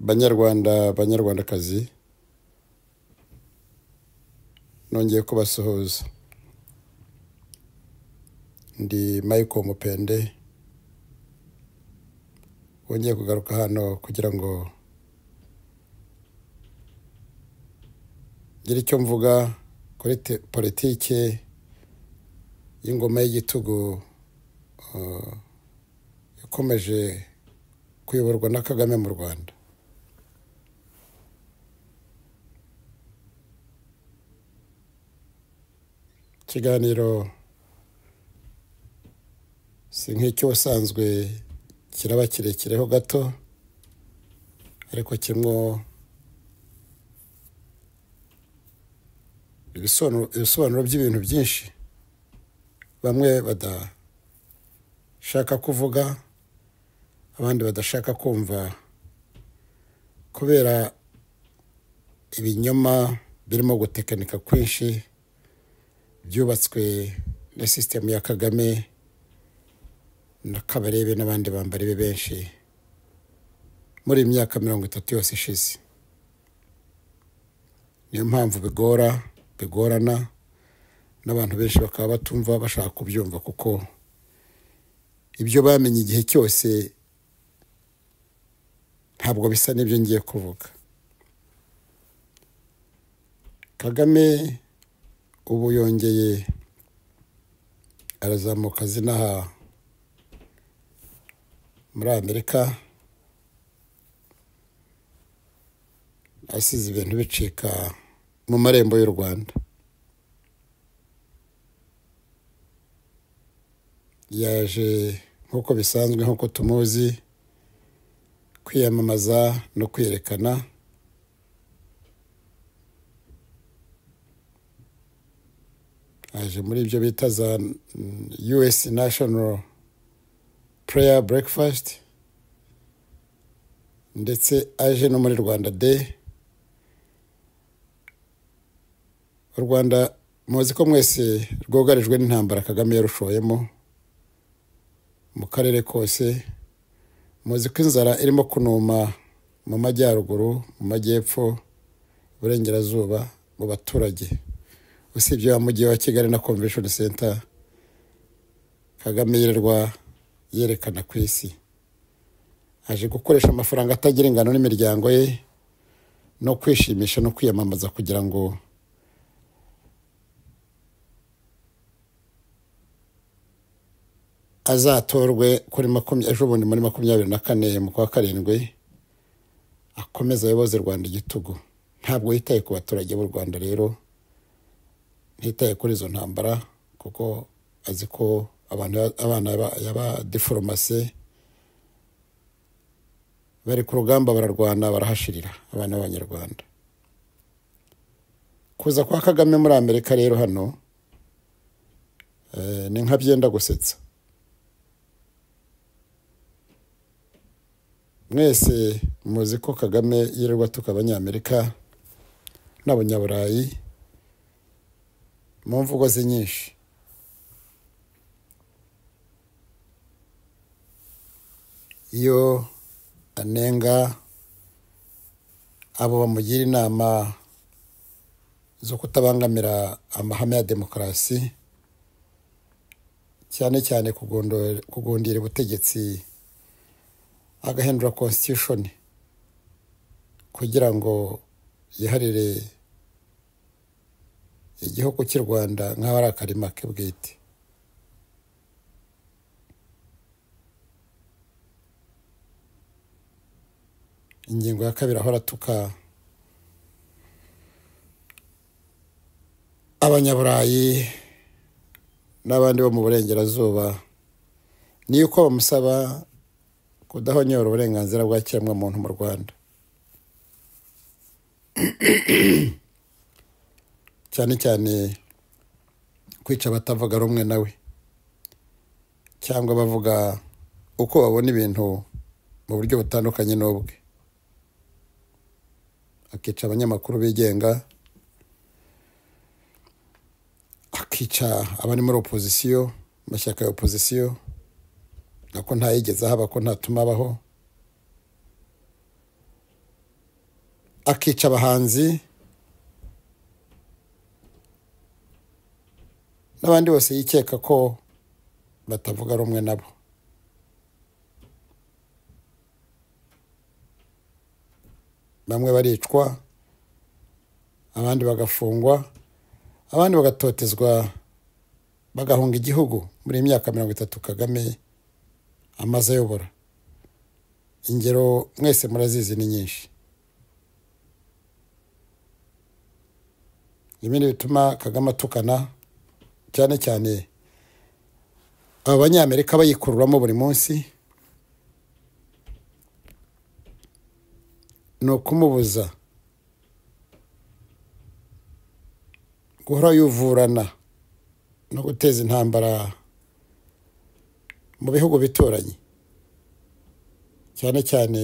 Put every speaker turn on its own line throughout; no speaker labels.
banyarwanda banyarwandakazi nongeye kubasuhuza ndi Michael mupende wongeye kugaruka hano kugira ngo ngire icyo mvuga kuri politiki y'ingoma y'igitugu ikomeje uh, kuyoborwa na kagame mu rwanda ikiganiro si nk'icy'ubusanzwe kiraba kirekireho gato ariko kimwo ibisobanuro by'ibintu byinshi bamwe badashaka kuvuga abandi badashaka kumva kubera ibinyoma birimo gutekanika kwinshi byubatswe na sisitemu ya kagame na kabarebe n'abandi be benshi muri iyi myaka mirongo itatu yose ishize niyo mpamvu bigora bigorana n'abantu benshi bakaba batumva bashaka kubyumva kuko ibyo bamenye igihe cyose ntabwo bisa n'ibyo ngiye kuvuga kagame ubu yongeye arazamuka zinaha muri amerika asize ibintu bicika mu marembo y'u rwanda yaje nk'uko bisanzwe nk'uko tumuzi kwiyamamaza no kwiyerekana aje muri ibyo bita za us national prayer breakfast ndetse aje no muri rwanda day u rwanda muzi ko mwese rwugarijwe n'intambara kagame yarushoyemo mu karere kose muzi ko inzara irimo kunuma mu majyaruguru mu majyepfo iburengerazuba mu baturage usibye wa mujyi wa kigali na convention center kagame yirirwa yerekana ku isi aje gukoresha amafaranga atagira ingano n'imiryango ye no kwishimisha no kwiyamamaza kugira ngo azatorwe kuri ejo bundi muri makumyabiri na kane mu kwa karindwi akomeza ayoboze u rwanda igitugu ntabwo yitaye ku baturage b'u rwanda rero ntitaye kuri izo ntambara kuko azi ko abana y'abadeforomase bari ku rugamba bararwana barahashirira abana b'abanyarwanda kuza kwa kagame muri amerika rero hano eh, ni nka byenda gusetsa mwese muzi ko kagame yirirwa tuka abanyamerika n'abanyaburayi mu mvugo ze nyinshi iyo anenga abo bamugira inama zo kutabangamira amahame ya demokarasi cyane cyane kugundira ubutegetsi agahindura constitution kugira ngo yiharire igihugu cy'u rwanda nk'aho ari akarima ke bwite ingingo ya kabiri aho aratuka abanyaburayi n'abandi bo mu burengerazuba ni uko bamusaba kudahonyora uburenganzira bwa kiremwamuntu mu rwanda cyane cyane kwica abatavuga rumwe nawe cyangwa bavuga uko babona ibintu mu buryo butandukanye n'ubwe akica abanyamakuru bigenga akica abari muri opozisiyo amashyaka ya opozisiyo nako ntayigeze ahaba ko ntatuma abaho akica abahanzi n'abandi bose yikeka ko batavuga rumwe nabo bamwe baricwa abandi bagafungwa abandi bagatotezwa bagahunga igihugu muri imyaka mirongo itatu kagame amaze ayobora ingero mwese murazizi ni nyinshi ibindi bituma kagame atukana cyane cyane abanyamerika bayikururamo buri munsi ni ukumubuza guhora yuvurana no guteza intambara mu bihugu bituranye cyane cyane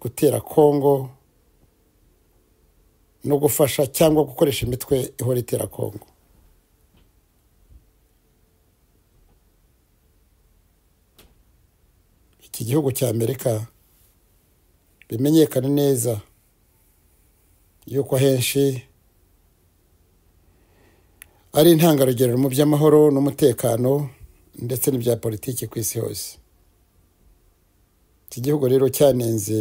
gutera kongo no gufasha cyangwa gukoresha imitwe ihora itera kongo iki gihugu cya amerika bimenyekane neza yuko henshi ari intangarugero mu by'amahoro n'umutekano ndetse n'ibya politiki ku isi hose iki gihugu rero cyanenze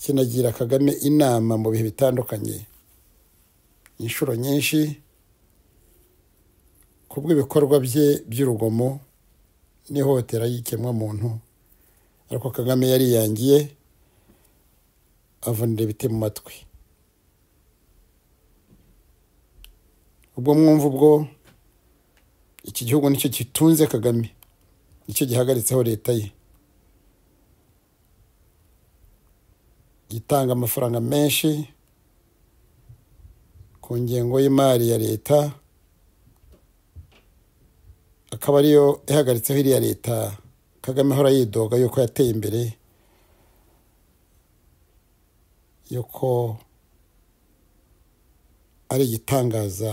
kinagira kagame inama mu bihe bitandukanye inshuro nyinshi ku bw'ibikorwa bye by'urugomo n'ihohotera y'ikemwamuntu ariko kagame yariyangiye avunira ibiti mu matwi ubwo mwumva ubwo iki gihugu nicyo gitunze kagame nicyo gihagaritseho leta ye gitanga amafaranga menshi ku ngengo y'imari ya leta akaba ariyo ihagaritseho iriya leta kagame ahora yidoga yuko yateye imbere yuko ari igitangaza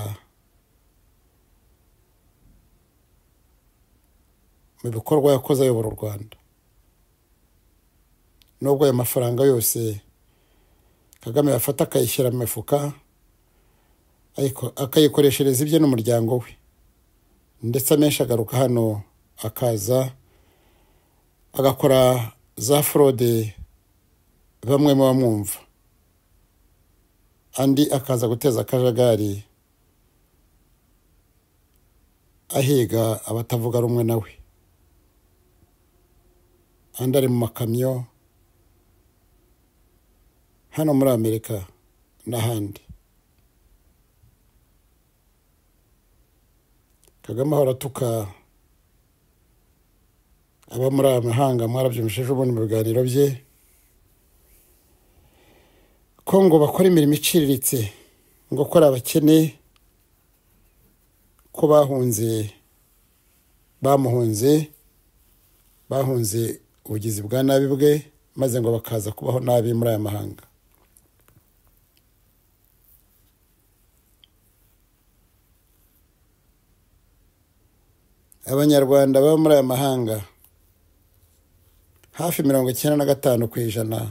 mu bikorwa yakoze ayobora u rwanda nubwo ayo mafaranga yose kagame yafata akayishyira mu mifuka akayikoreshereza ibye n'umuryango we ndetse amenshi agaruka hano akaza agakora za forode bamwe mu mwumva andi akaza guteza akajagari ahiga abatavuga rumwe nawe andi ari mu makamyo hano muri amerika n'ahandi kagame ahora atuka aba muri aya mahanga mwarabyumvise ejo bundi mu biganiro bye ko ngo bakora imirimo iciriritse ngo ko ari abakene ko bahunze bamuhunze bahunze ubugizi bwa nabi bwe maze ngo bakaza kubaho nabi muri aya mahanga abanyarwanda baba muri aya mahanga hafi mirongo icyenda na gatanu ku ijana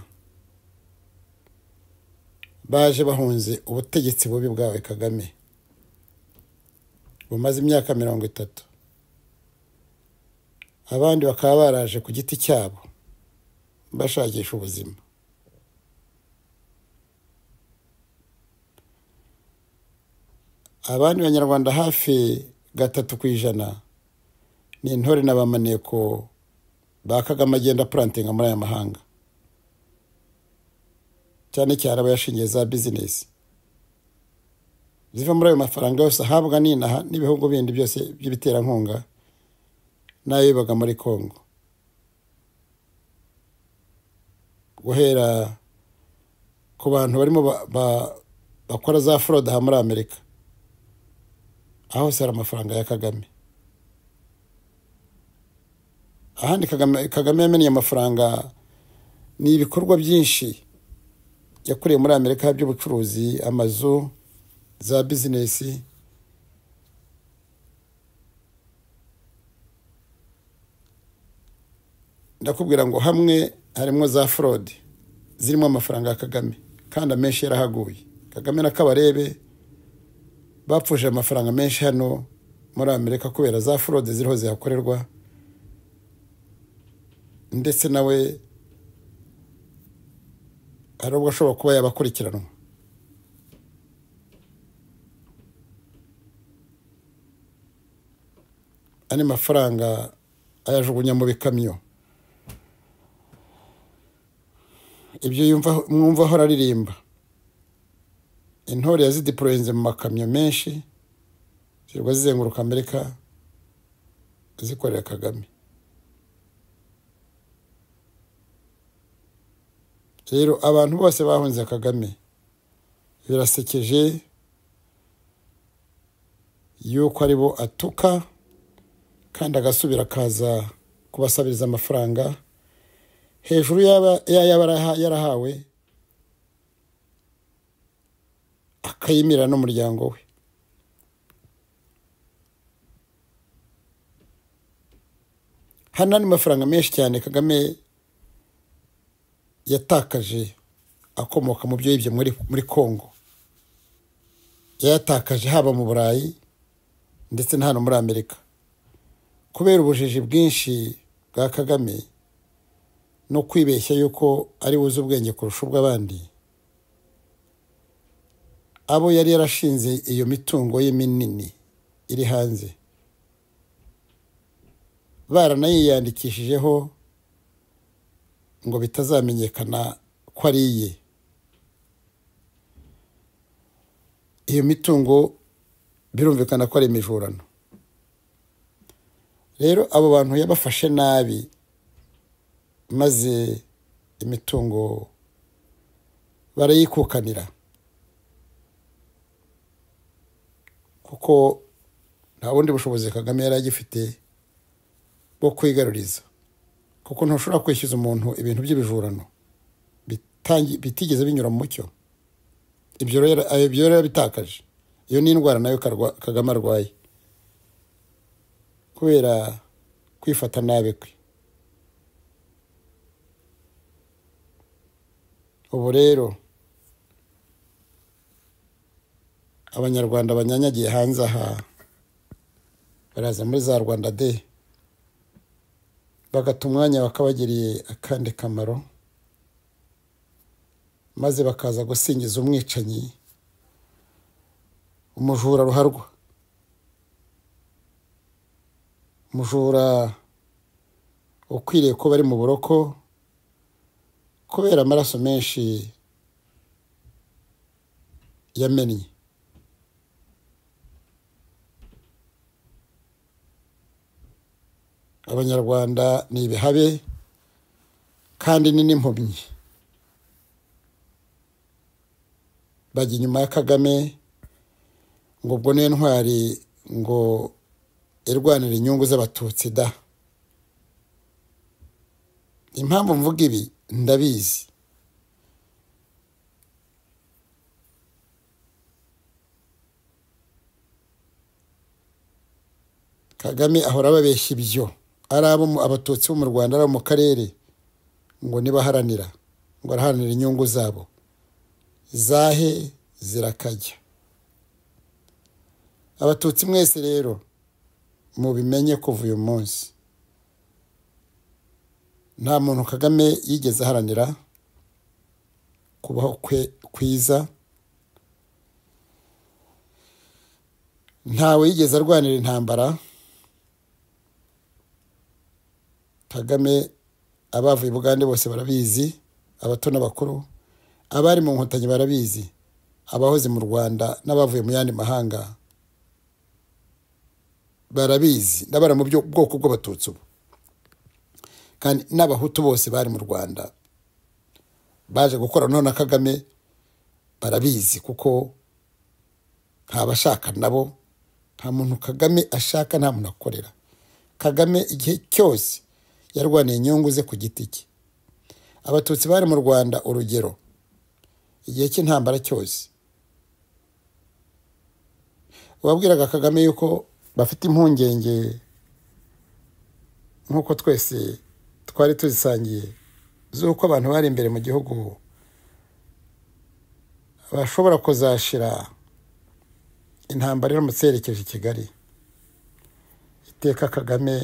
baje bahunze ubutegetsi bubi bwawe kagame bumaze imyaka mirongo itatu abandi bakaba baraje ku giti cyabo bashakisha ubuzima abandi banyarwanda hafi gatatu ku ijana ni intore na ba kagame agenda apurantinga muri aya mahanga cyane cyane aba yashingiye za bizinesi ziva muri ayo mafaranga yose ahabwa n'inaha n'ibihugu bindi byose by'ibiterankunga n'ayo bibaga muri congo guhera ku bantu barimo bakora za forode aha muri amerika aho hose hari amafaranga ya kagame ahandi kagame yamenye amafaranga ni ibikorwa byinshi yakoreye muri amerika by'ubucuruzi amazu za bizinesi ndakubwira ngo hamwe harimo za forode zirimo amafaranga ya kagame kandi amenshi yarahaguye kagame na kabarebe bapfuje amafaranga menshi hano muri amerika kubera za forode ziriho zihakorerwa ndetse nawe hari ubwo ashobora kuba yaba akurikiranwa andi mafaranga ayajugunya mu bikamyo ibyo aho araririmba intore yazidiporoyenze mu makamyo menshi zirwa zizenguruka amerika zikorera kagame rero abantu bose bahunze kagame birasekeje yuko ari bo atuka kandi agasubira akaza kubasabiriza amafaranga hejuru yaba yarahawe akayimira n'umuryango we hano ni mafaranga menshi cyane kagame yatakaje akomoka mu byo yibye muri congo yayatakaje haba mu burayi ndetse no hano muri amerika kubera ubujiji bwinshi bwa kagame no kwibeshya yuko ari buze ubwenge kurusha ubw'abandi abo yari yarashinze iyo mitungo ye minini iri hanze baranayiyandikishijeho ngo bitazamenyekana ko ari iye iyo mitungo birumvikana ko ari imijurano rero abo bantu yabafashe nabi maze imitungo barayikukanira kuko nta bundi bushobozi kagame yari agifite bwo kwigaruriza kuko ntushobora kwishyuza umuntu ibintu by'ibijurano bitigeze binyura mu mucyo ibyo rero bitakaje iyo ni indwara nayo kagame arwaye kubera kwifata nabi kwe ubu rero abanyarwanda banyanyagiye hanze aha baraza muri za rwanda de bagata umwanya bakabagiriye akandi kamaro maze bakaza gusingiza umwicanyi umujura ruharwa umujura ukwiriye kuba ari mu buroko kubera amaraso menshi yamennye abanyarwanda ni ibihabe kandi ni n'impumyi bajya inyuma ya kagame ngo ubwo niyo ntwari ngo irwanira inyungu z'abatutsi da impamvu mvuga ibi ndabizi kagame ahora ababeshya ibyo ari abatutsi bo mu rwanda ari abo mu karere ngo nibaharanira ngo araharanira inyungu zabo zahe zirakajya abatutsi mwese rero mubimenye kuva uyu munsi nta muntu kagame yigeze aharanira kubaho kwe kwiza ntawe yigeze arwanira intambara kagame abavuye bugande bose barabizi abato n'abakuru abari mu nkotanyi barabizi abahoze mu rwanda n'abavuye mu yandi mahanga barabizi n'abari mu bwoko bw'abatutsi ubu kandi n'abahutu bose bari mu rwanda baje gukora none kagame barabizi kuko ntabashaka nabo nta muntu kagame ashaka nta muntu akorera kagame igihe cyose yarwaniye inyungu ze ku giti cye abatutsi bari mu rwanda urugero igihe cy'intambara cyose wabwiraga kagame yuko bafite impungenge nk'uko twese twari tuzisangiye z'uko abantu bari imbere mu gihugu bashobora kuzashira intambara iramutse yerekeje i kigali iteka kagame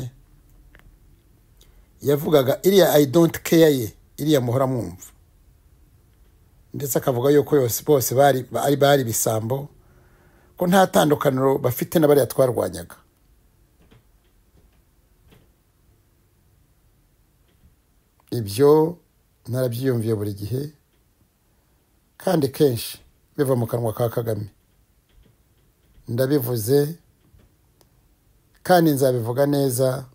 yavugaga iriya i don't care ye iriya muhora mwumva ndetse akavuga yuko yose bose bari bari bisambo ko nta tandukaniro bafite na bariya twarwanyaga ibyo narabyiyumviye buri gihe kandi kenshi biva mu kanwa ka kagame ndabivuze kandi nzabivuga neza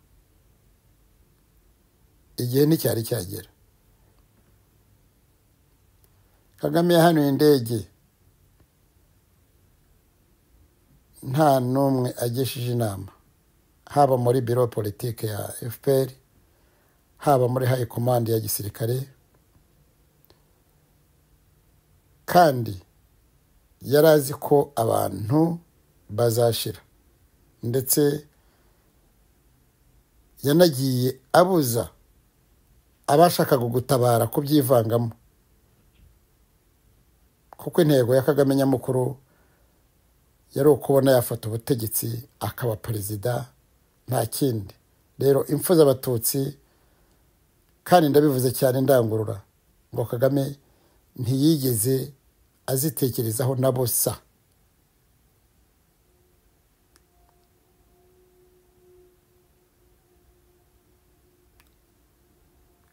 igihe nticyari cyagera kagame yahanuye indege nta n'umwe agishije inama haba muri biro politiki ya fpr haba muri hayi komande ya gisirikare kandi yari azi ko abantu bazashira ndetse yanagiye abuza abashaka gugutabara kubyivangamo kuko intego ya kagame nyamukuru yari ukubona yafata ubutegetsi akaba perezida nta kindi rero impfu z'abatutsi kandi ndabivuze cyane indangurura ngo kagame ntiyigeze azitekerezaho na busa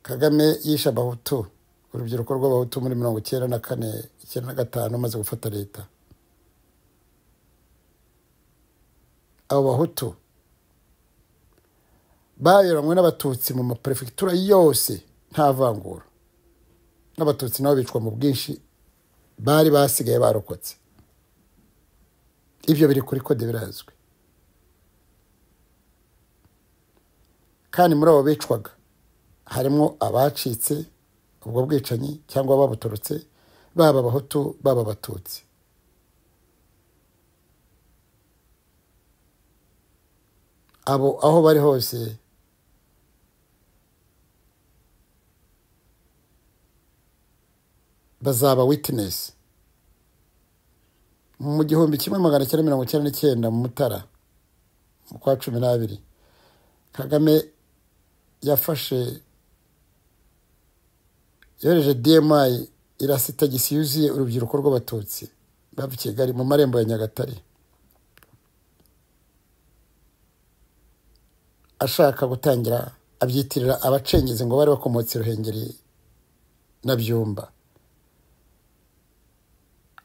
kagame yishe abahutu urubyiruko rw'abahutu muri mirongo icyenda na kane icyenda na gatanu amaze gufata leta abo bahutu bayiranywe n'abatutsi mu maperefegitura yose nta vangura n'abatutsi nabo bicwa mu bwinshi bari basigaye barokotse ibyo biri kuri kode birazwi kandi muri abo bicwaga harimo abacitse ubwo bwicanyi cyangwa babuturutse baba abahutu baba abatutsi abo aho bari hose bazaba witinesi mu gihumbi kimwe magana cyenda mirongo icyenda n'icyenda mu mutara mu kwa cumi n'abiri kagame yafashe yohereje dmi irasa itagisi yuzuye urubyiruko rw'abatutsi bava i kigali mu marembo ya nyagatare ashaka gutangira abyitirira abacengezi ngo bari bakomotse ruhengeri na byumba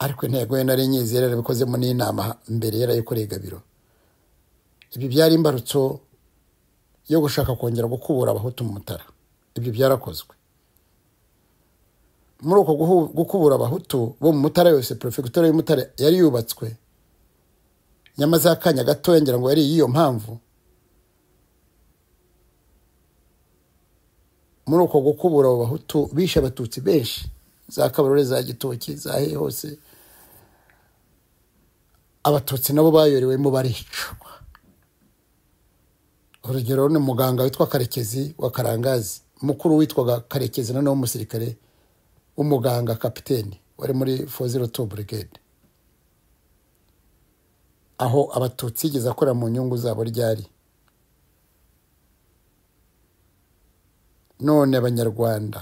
ariko intego ye nari nyizi yari yarabikozemo n'inama mbere yarayikoreye gabiro ibi byari imbarutso yo gushaka kongera gukubura abahutu mu mutara ibyo byarakozwe muri uko gukubura abahutu bo mu mutara yose perefegitura y'umutare yari yubatswe nyamaze akanya gatoya ngira ngo yari iyo mpamvu muri uko gukubura abo bahutu bishe abatutsi benshi za kabarore za gitoki za he hose abatutsi nabo bayorewemo baricwa urugero ni muganga witwa karekezi wa karangazi mukuru witwaga karekezi noneho umusirikare w'umuganga kapiteni wari muri fozero tu burigade aho abatutsi yigeze akorera mu nyungu zabo ryari none abanyarwanda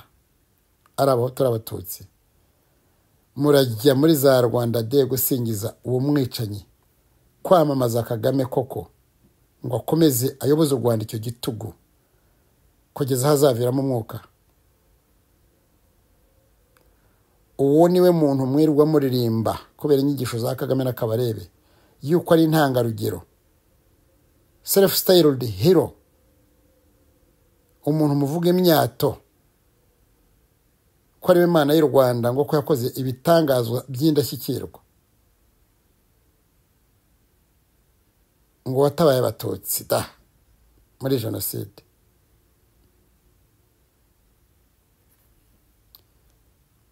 ari abo turi abatutsi murajya muri za rwanda de gusingiza uwo mwicanyi kwamamaza kagame koko ngo akomeze ayoboze u rwanda icyo gitugu kugeza ahazaviramo umwuka uwo niwe muntu mwirirwa muririmba kubera inyigisho za kagame n'akabarebe yuko ari intangarugero serefu sitayirodi hero umuntu muvuga imyato ko ariwe mana y'u rwanda ngo ko yakoze ibitangazwa by'indashyikirwa ngo watabaye abatutsi da muri jenoside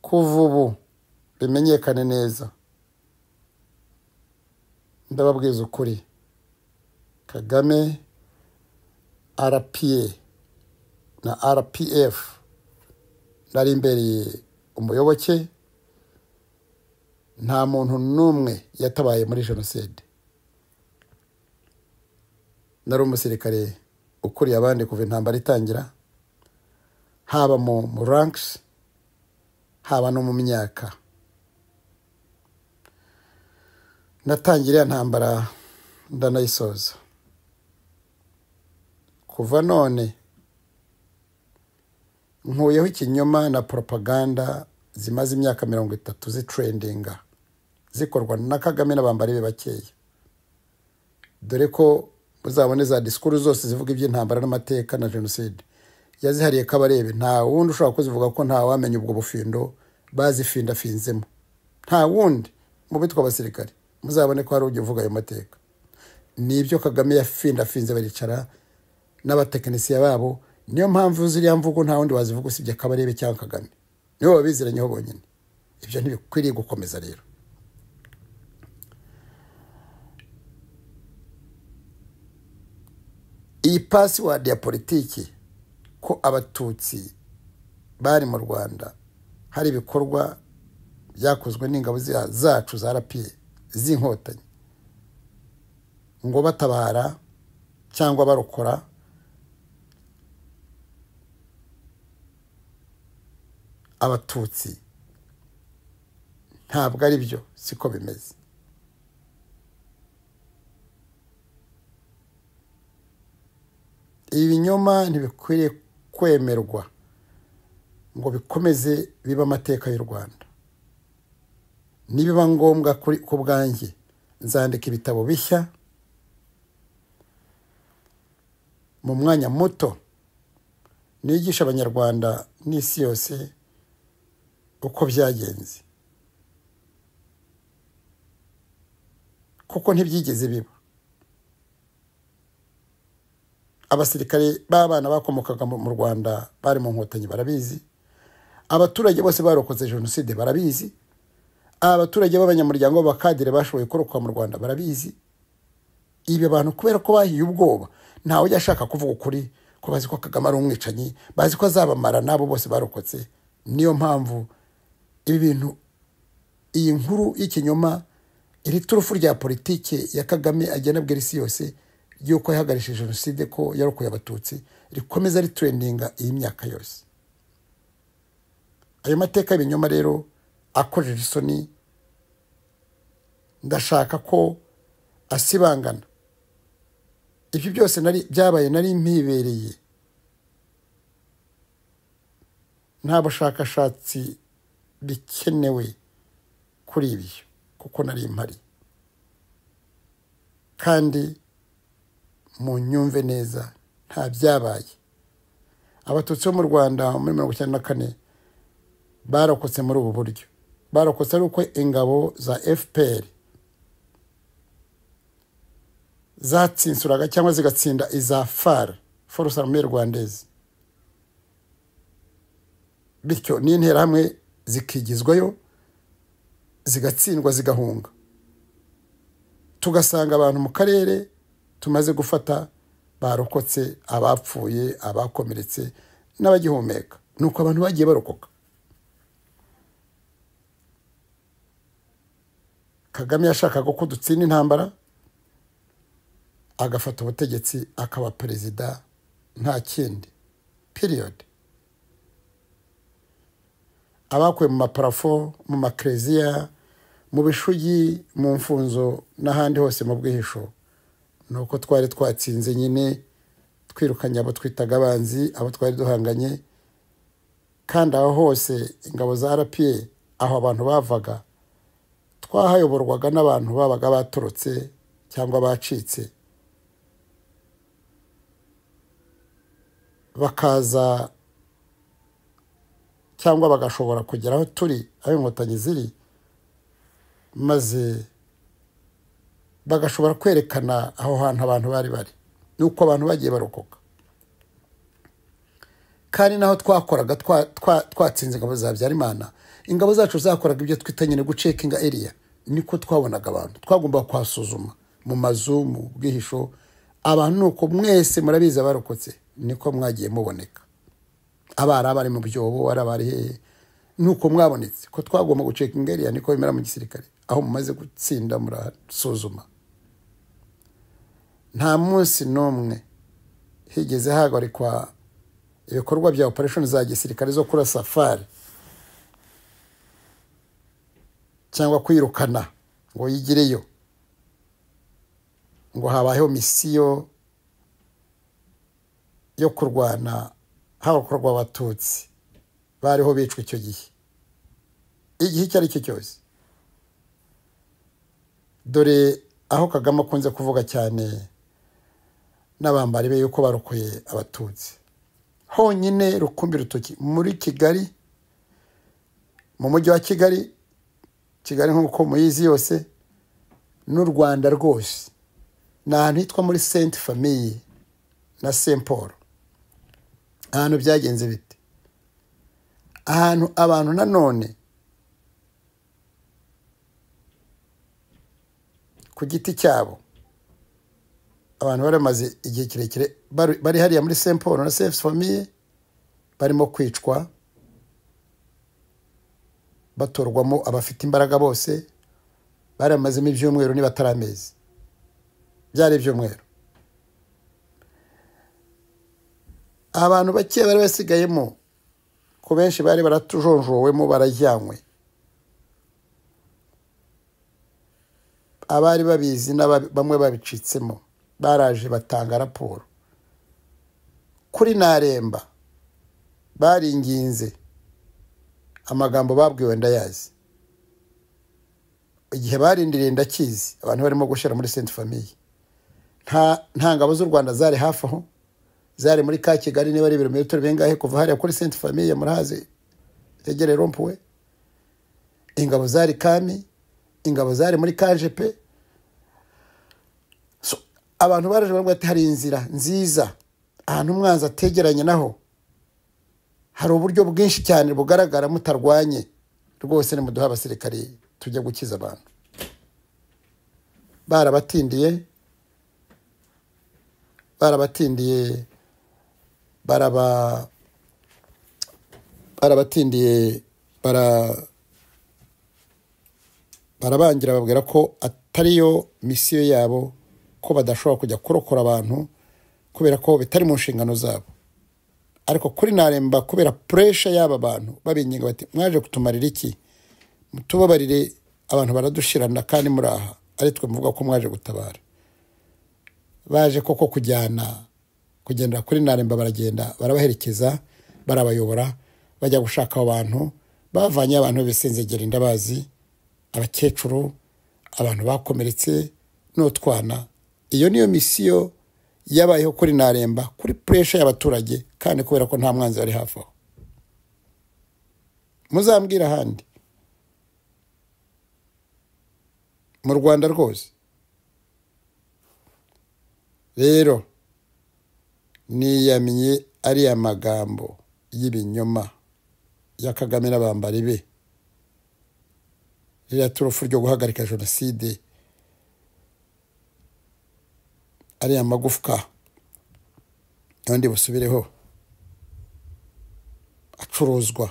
kuva ubu bimenyekane neza ndababwiza ukuri kagame rpa na rpf nari imbere umuyoboke nta muntu n'umwe yatabaye muri jenoside nari umusirikare ukuriye abandi kuva intambara itangira haba mu rankisi haba no mu myaka natangira iya ntambara ndanayisoza kuva none nkuyeho ikinyoma na poropaganda zimaze imyaka mirongo itatu zitrendinga zikorwa na kagame n'abambari be bakeya dore ko uzabone za disikuru zose zivuga iby'intambara n'amateka na jenoside yazihariye kabarebe nta wundi ushobora kuzivuga ko nta wamenya ubwo bufindo bazifindafinzemo nta wundi mu bitwa abasirikare muzabone ko hari ujya uvuga ayo mateka nibyo kagame yafindafinze baricara n'abatekinisiye babo niyo mpamvu ziriya mvugo nta wundi wazivuga usibye kabarebe cyangwa kagame nibo babiziranyeho bonyine ibyo ntibikwiriye gukomeza rero iyi pasiwadi ya politiki ko abatutsi bari mu rwanda hari ibikorwa byakozwe n'ingabo zacu za rapiye z'inkotanyi ngo batabara cyangwa barokora abatutsi ntabwo ari byo siko bimeze ibinyoma ntibikwiriye kwemerwa ngo bikomeze bibe amateka y'u rwanda nibiba ngombwa kuri ku bwanjye nzandika ibitabo bishya mu mwanya muto nigisha abanyarwanda n'isi yose uko byagenze kuko ntibyigeze biba abasirikare b'abana bakomokaga mu rwanda bari mu nkotanyi barabizi abaturage bose barokotse jenoside barabizi abaturage b'abanyamuryango b'abakadire bashoboye koroka mu rwanda barabizi ibi bantu kubera ko bahiye ubwoba ntawe ujya ashaka kuvuga ukuri ko bazi ko kagame ari umwicanyi bazi ko azabamara n'abo bose barokotse niyo mpamvu ibi bintu iyi nkuru y'ikinyoma iri turufu rya politiki ya kagame agena bw'isi yose y'uko yahagarishije jenoside ko yarokoye abatutsi rikomeza riturendinga iyi myaka yose ayo mateka y'ibinyoma rero akojeje isoni ndashaka ko asibangana ibyo byose nari byabaye nari mpibereye nta bushakashatsi bikenewe kuri ibyo kuko nari mpari kandi mu nyumve neza nta byabaye abatutsi bo mu rwanda muri mirongo icyenda na kane barokotse muri ubu buryo barokotse ari uko ingabo za fpr zatsinsuraga cyangwa zigatsinda iza far force armée rwandeze bityo n'interahamwe zikigizwayo zigatsindwa zigahunga tugasanga abantu mu karere tumaze gufata barokotse abapfuye abakomeretse n'abagihumeka ni uko abantu bagiye barokoka kagame yashakaga ko dutsinda intambara agafata ubutegetsi akaba perezida nta kindi piriyode abakuwe mu maparafo mu makereziya mu bishugi mu mfunzo n'ahandi hose mu bwihisho ni uko twari twatsinze nyine twirukanye abo twitaga abanzi abo twari duhanganye kandi aho hose ingabo za rapiye aho abantu bavaga twahayoborwaga n'abantu babaga baturutse cyangwa bacitse bakaza cyangwa bagashobora kugera aho turi aho inkotanyi ziri maze bagashobora kwerekana aho hantu abantu bari bari nuko abantu bagiye barokoka kandi naho twakoraga twatsinze ingabo za habyarimana ingabo zacu zakoraga ibyo twita nyine inga eriya niko twabonaga abantu twagomba kwasuzuma mu mazu mu bwihisho abantu ni uko mwese murabizi abarokotse niko mwagiye muboneka abari abari mu byobo ari abari hehe ni mwabonetse ko twagomba gucekinga eriya niko bimera mu gisirikare aho mumaze gutsinda murasuzuma nta munsi n'umwe higeze hagarikwa ibikorwa bya operesheni za gisirikare zo kuri safari cyangwa kwirukana ngo yigireyo ngo habayeho misiyo yo kurwana hakorwa abatutsi bariho bicwa icyo gihe igihe icyo ari cyo cyose dore aho kagame akunze kuvuga cyane n'abambari be yuko barokoye abatutsi honyine rukumbi rutoki muri kigali mu mujyi wa kigali kigali nk'uko muyizi yose n'u rwanda rwose ni ahantu hitwa muri senti famiye na saint paul ahantu byagenze bite ahantu abantu nanone ku giti cyabo abantu bari bamaze igihe kirekire bari hariya muri st paul na sefu famiye barimo kwicwa batorwamo abafite imbaraga bose bari bamazemo ibyumweru nibataramezi byari ibyumweru abantu bake bari basigayemo ku benshi bari baratujonjowemo barajyanywe abari babizi bamwe babicitsemo baraje batanga raporo kuri naremba baringinze amagambo babwiwe ndayazi igihe barindiriye ndakizi abantu barimo gushyira muri senti famiye nta ngabo z'u rwanda zari hafi aho zari muri ka kigali niba ari ibirometero bingahe kuva hariya kuri senti famiye murahazi hegereye rompuwe ingabo zari kami ingabo zari muri kajepe abantu baraje baravuga ati hari inzira nziza ahantu umwanzi ategeranye naho hari uburyo bwinshi cyane bugaragara mutarwanye rwose nimuduha abasirikare tujya gukiza abantu barabatindiye barabatindiye baraba barabatindiye bara barabangira babwira ko atariyo misiyo yabo ko badashobora kujya kurokora abantu kubera ko bitari mu nshingano zabo ariko kuri naremba kubera puresha y'aba bantu babinginga bati mwaje kutumarira iki mutubabarire abantu baradushirana kandi muri aha ari twe muvuga ko mwaje gutabara baje koko kujyana kugendera kuri naremba baragenda barabaherekeza barabayobora bajya gushaka abo bantu bavanye abantu b'ibisenzegera indabazi abakecuru abantu bakomeretse n'utwana iyo niyo misiyo yabayeho kuri naremba kuri puresha y'abaturage kandi kubera ko nta mwanzi ari hafi aho muzambwira ahandi mu rwanda rwose rero niyamye ariya magambo y'ibinyoma ya kagame n'abambari be ririya turufu ryo guhagarika jenoside ariya magufwa kandi busubireho acuruzwa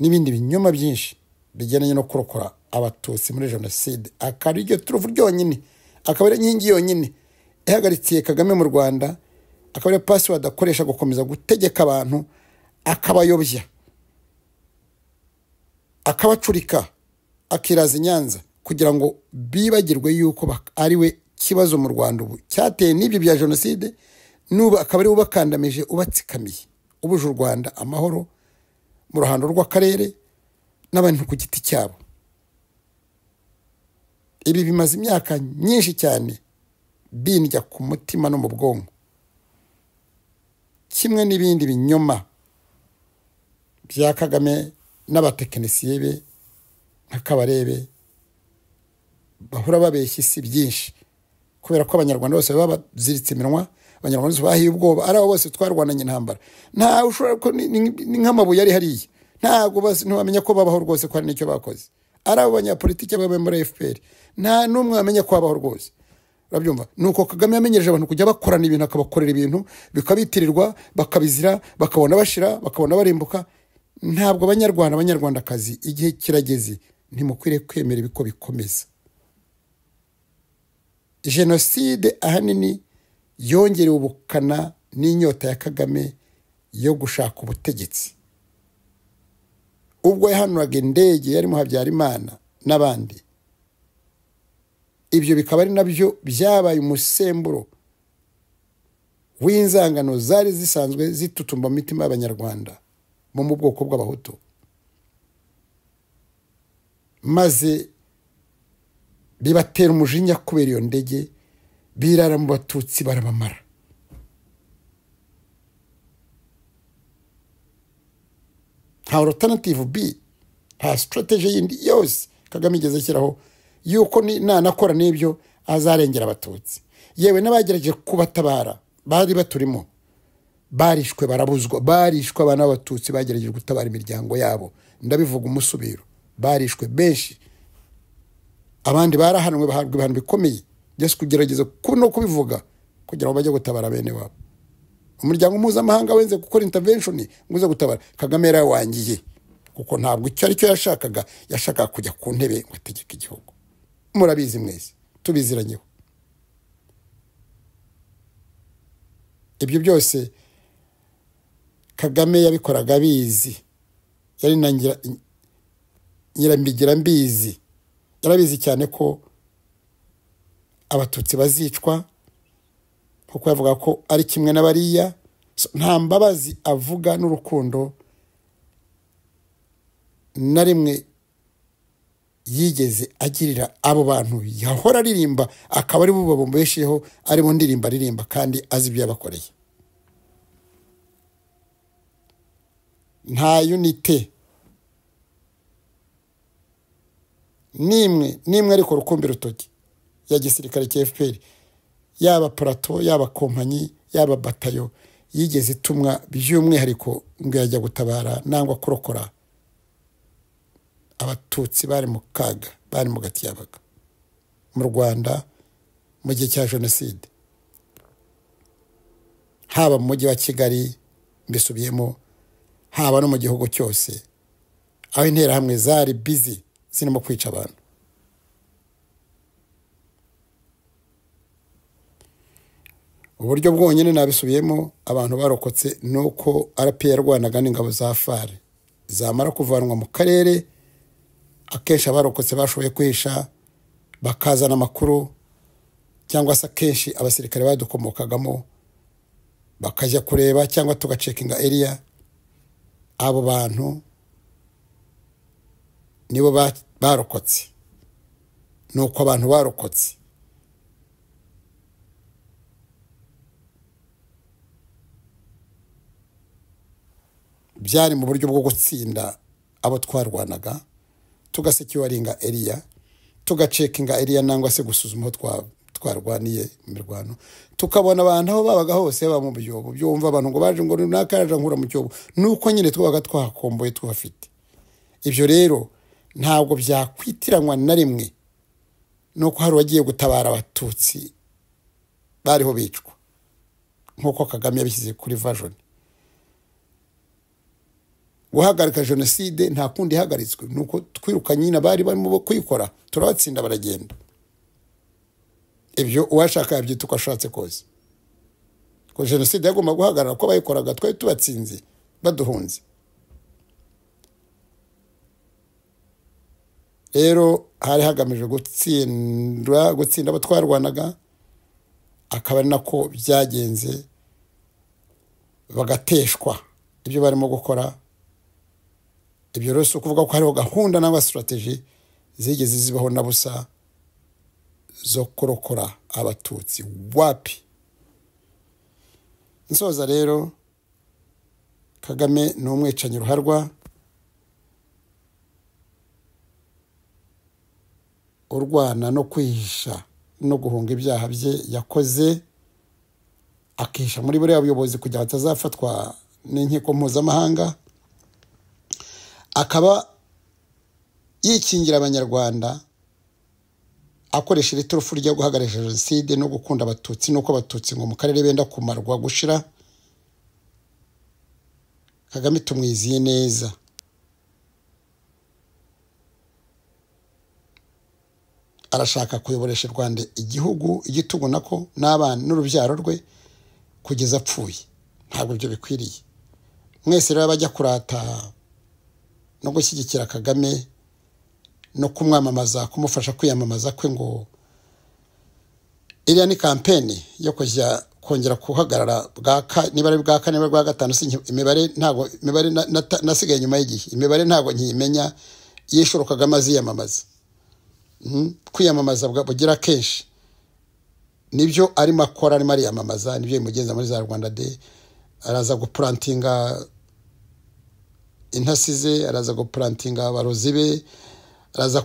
n'ibindi binyoma byinshi bijyanye no kurokora abatutsi muri jenoside akaba iryo turuvu ryonyine akaba ari inkingi yonyine ihagarikiye kagame mu rwanda akaba ariyo pasiwadi akoresha gukomeza gutegeka abantu akabayobya akabacurika akiraza i nyanza kugira ngo bibagirwe yuko ari we kibazo mu rwanda ubu cyateye n'ibyo bya jenoside akaba ari ubakandamije ubatsikamiye ubuje u rwanda amahoro mu ruhando rw'akarere n'abantu ku giti cyabo ibi bimaze imyaka myinshi cyane bindya ku mutima no mu bwonko kimwe n'ibindi binyoma bya kagame n'abatekinisiye be nka kabarebe bahora babeshya isi byinshi kubera ko abanyarwanda bose baba baziritse iminwa abanyarwanda bose bahiye ubwoba ari abo bose twarwananye intambara ntawe ushobora ko ni nk'amabuye ari hariya ntabwo ntiwamenya ko babaho rwose ko hari n'icyo bakoze ari abo banyapolitiki baba muri fpr nta n'umwe wamenya ko babaho rwose urabyumva nuko kagame yamenyereje abantu kujya bakorana ibintu akabakorera ibintu bikabitirirwa bakabizira bakabona bashira bakabona barimbuka ntabwo abanyarwanda abanyarwandakazi igihe kirageze ntimukwiriye kwemera ibiko bikomeza jenoside ahanini yongerewe ubukana n'inyota ya kagame yo gushaka ubutegetsi ubwo yahanuraga indege yarimo habyarimana n'abandi ibyo bikaba ari nabyo byabaye umusemburo w'inzangano zari zisanzwe zitutumba mu mitima y'abanyarwanda mu bwoko bw'abahutu maze bibatera umujinya kubera iyo ndege birara mu batutsi barabamara nta orotanativu bi nta sitarateji yindi yose kagame igeze ashyiraho yuko nanakora n'ibyo azarengera abatutsi yewe n'abagerageje kubatabara bari baturimo barishwe barabuzwa barishwe abana b'abatutsi bagerageje gutabara imiryango yabo ndabivuga umusubiro barishwe benshi abandi barahanwe bahabwa ibihano bikomeye byose kugerageza no kubivuga kugira ngo bajye gutabara bene wabo umuryango mpuzamahanga wenze gukora intervention ngo uze gutabara kagame yarawangiye kuko ntabwo icyo ari cyo yashakaga yashakaga kujya ku ntebe ngo ategeke igihugu murabizi mwese tubiziranyeho ibyo byose kagame yabikoraga abizi yari na nyirambigira mbizi yarabizi cyane ko abatutsi bazicwa kuko yavuga ko ari kimwe n'abariya nta mbabazi avuga n'urukundo na rimwe yigeze agirira abo bantu yahora aririmba akaba ari bo babumbesheho ari mu ndirimbo aririmba kandi azi ibyo yabakoreye nta yunite n'imwe n'imwe ariko rukumbi rutoki ya gisirikare cya fpr yaba parato yaba kompanyi yaba batayo yigeze itumwa by'umwihariko ngo yajya gutabara nangwa kurokora abatutsi bari mu kaga bari mu gati yabaga mu rwanda mu gihe cya jenoside haba mu mujyi wa kigali mbisubiyemo haba no mu gihugu cyose aho interahamwe zari bizi zirimo kwica abantu uburyo bwonyine nabisubiyemo abantu barokotse ni uko rpa yarwanaga n'ingabo za fare zamara kuvanwa mu karere akenshi abarokotse bashoboye kwihisha bakazana amakuru cyangwa se akenshi abasirikare badukomokagamo bakajya kureba cyangwa tugacekinga eriya abo bantu nibo barokotse ni uko abantu barokotse byari mu buryo bwo gutsinda abo twarwanaga tugasekiwaringa eriya tugacekinga eriya nangwa se gusuzuma aho twarwaniye imirwano tukabona abantu aho babaga hose baba mu byobo byumva abantu ngo baje ngo runaka yaje nkura mu cyobo nuko nyine twabaga twahakomboye tubafite ibyo rero ntabwo byakwitiranywa na rimwe uko hari uwagiye gutabara abatutsi bariho bicwa nk'uko kagame yabishyize kuri vajoni guhagarika jenoside nta kundi ihagaritswe ni uko twirukanye nyine abari barimo kuyikora turabatsinda baragenda ibyo uwashaka yabyita uko ashatse kose ko jenoside yagomba guhagarara ko bayikoraga twari tubatsinze baduhunze rero hari hagamijwe gutsinda gutsinda abo twarwanaga akaba ari nako byagenze bagateshwa ibyo barimo gukora ibyo rero si ukuvuga ko hariho gahunda cyangwa sitarateji zigeze zibaho na busa zo kurokora abatutsi wapi nsoza rero kagame ni umwicanyi ruharwa urwana no kwihisha no guhunga ibyaha bye yakoze akihisha muri buriya buyobozi kugira ngo atazafatwa n'inkiko mpuzamahanga akaba yikingira abanyarwanda akoresheje iturufu ryo guhagarika jenoside no gukunda abatutsi nuko abatutsi ngo mu karere benda kumarwa gushira kagame tumwiziye neza arashaka kuyoboresha u rwanda igihugu igitugu nako n'abana n'urubyaro rwe kugeza apfuye ntabwo ibyo bikwiriye mwese rero bajya kurata no gushyigikira kagame no kumwamamaza kumufasha kwiyamamaza kwe ngo iriya ni kampeni yo kujya kongera guhagarara niba ari bwa kane bwa gatanu imibare ntabwo imibare nasigaye nyuma y'igihe imibare ntabwo nkiyimenya yishyura kagame aziyamamaza Hmm? kwiyamamaza bugira kenshi nibyo arimo akora arimo ariyamamaza nibyo bimugenza muri za rwanda de araza gupurantinga intasize araza gupurantinga abarozi be araza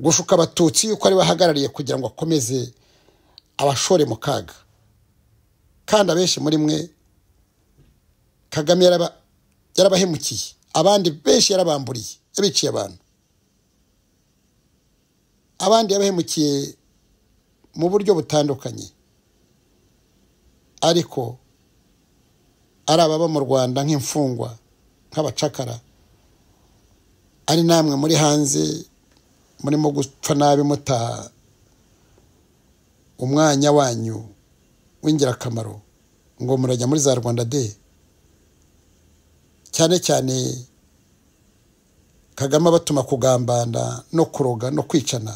gushuka abatutsi yuko ari bahagarariye kugira ngo akomeze abashore mu kaga kandi abenshi muri mwe kagame yarabahemukiye abandi benshi yarabamburiye yabiciye abantu abandi yabahemukiye mu buryo butandukanye ariko ari ababa mu rwanda nk'imfungwa nk'abacakara ari namwe muri hanze murimo gupfa nabi mutaha umwanya wanyu w'ingirakamaro ngo murajya muri za rwanda de cyane cyane kagame abatuma kugambana no kuroga no kwicana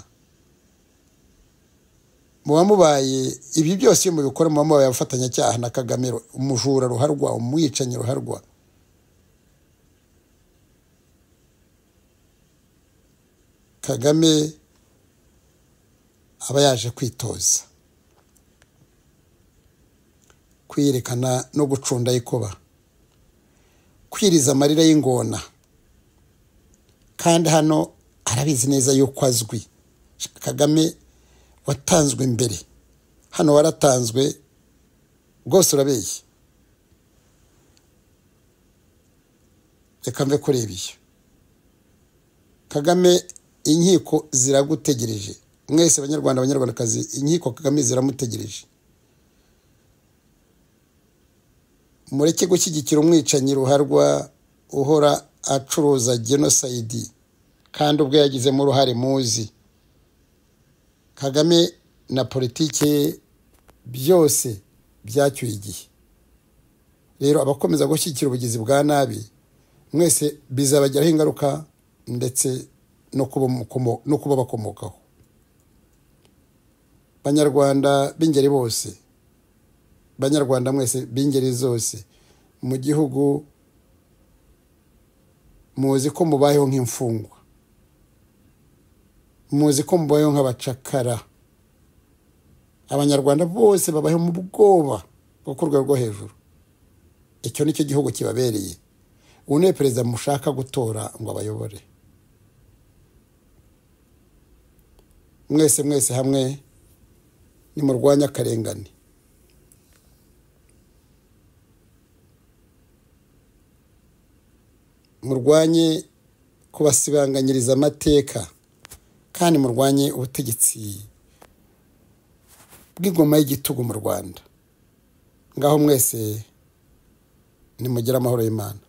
muba mubaye ibi byose iyo mubikora muba mubaye abafatanyacyaha na kagame umujura ruharwa umwicanyi ruharwa kagame aba yaje kwitoza kwiyerekana no gucunda ikoba kwiriza amarira y'ingona kandi hano arabizi neza yuko azwi kagame watanzwe mbere hano waratanzwe rwose urabeshya reka mve kureba iyo kagame inkiko ziragutegereje mwese abanyarwanda abanyarwandakazi inkiko kagame ziramutegereje mureke gushyigikira umwicanyi ruharwa uhora acuruza genosayidi kandi ubwo yagizemo uruhare muzi kagame na politiki byose byacyuye igihe rero abakomeza gushyigikira ubugizi bwa nabi mwese bizabagiraho ingaruka ndetse no kuba bakomokaho banyarwanda b'ingeri bose banyarwanda mwese b'ingeri zose mu gihugu muzi ko mubayeho nk'imfungwa muzi ko mubayeho nk'abacakara abanyarwanda bose babayeho mu bwoba bwo ku rwego rwo hejuru icyo ni cyo gihugu kibabereye ubu niwe perezida mushaka gutora ngo abayobore mwese mwese hamwe nimurwanye akarengane murwanye kubasibanganyiriza amateka kandi murwanye ubutegetsi bw'ingoma y'igitugu mu rwanda ngaho mwese nimugire amahoro y'imana